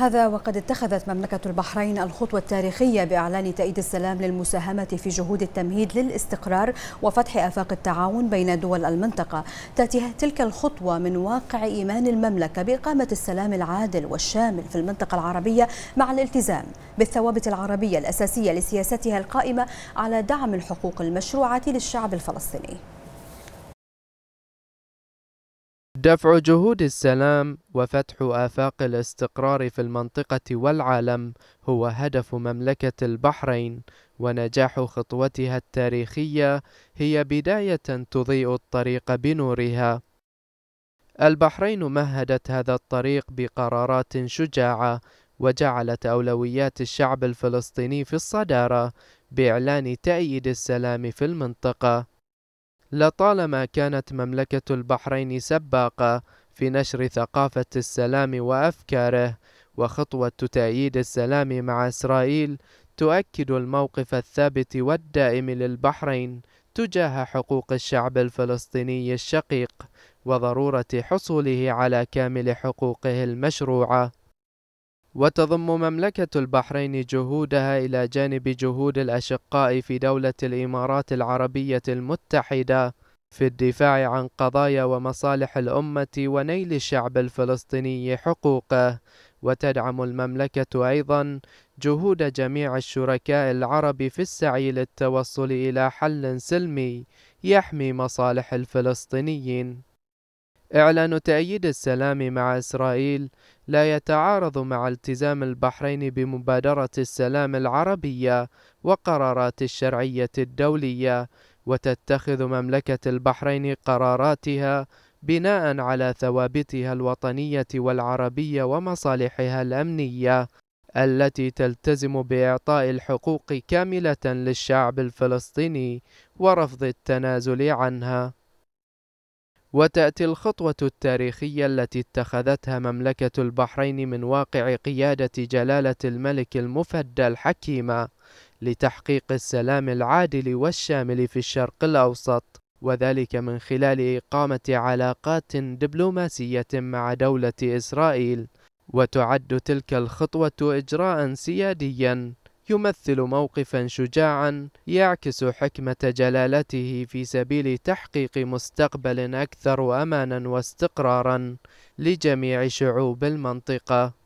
هذا وقد اتخذت مملكة البحرين الخطوة التاريخية بإعلان تأييد السلام للمساهمة في جهود التمهيد للاستقرار وفتح آفاق التعاون بين دول المنطقة تأتي تلك الخطوة من واقع إيمان المملكة بإقامة السلام العادل والشامل في المنطقة العربية مع الالتزام بالثوابت العربية الأساسية لسياستها القائمة على دعم الحقوق المشروعة للشعب الفلسطيني دفع جهود السلام وفتح آفاق الاستقرار في المنطقة والعالم هو هدف مملكة البحرين، ونجاح خطوتها التاريخية هي بداية تضيء الطريق بنورها. البحرين مهدت هذا الطريق بقرارات شجاعة، وجعلت أولويات الشعب الفلسطيني في الصدارة بإعلان تأييد السلام في المنطقة. لطالما كانت مملكة البحرين سباقة في نشر ثقافة السلام وأفكاره وخطوة تأييد السلام مع إسرائيل تؤكد الموقف الثابت والدائم للبحرين تجاه حقوق الشعب الفلسطيني الشقيق وضرورة حصوله على كامل حقوقه المشروعة وتضم مملكة البحرين جهودها إلى جانب جهود الأشقاء في دولة الإمارات العربية المتحدة في الدفاع عن قضايا ومصالح الأمة ونيل الشعب الفلسطيني حقوقه وتدعم المملكة أيضا جهود جميع الشركاء العرب في السعي للتوصل إلى حل سلمي يحمي مصالح الفلسطينيين إعلان تأييد السلام مع إسرائيل لا يتعارض مع التزام البحرين بمبادرة السلام العربية وقرارات الشرعية الدولية وتتخذ مملكة البحرين قراراتها بناء على ثوابتها الوطنية والعربية ومصالحها الأمنية التي تلتزم بإعطاء الحقوق كاملة للشعب الفلسطيني ورفض التنازل عنها وتأتي الخطوة التاريخية التي اتخذتها مملكة البحرين من واقع قيادة جلالة الملك المفدى الحكيمة لتحقيق السلام العادل والشامل في الشرق الأوسط وذلك من خلال إقامة علاقات دبلوماسية مع دولة إسرائيل وتعد تلك الخطوة إجراء سياديا يمثل موقفا شجاعا يعكس حكمة جلالته في سبيل تحقيق مستقبل أكثر أمانا واستقرارا لجميع شعوب المنطقة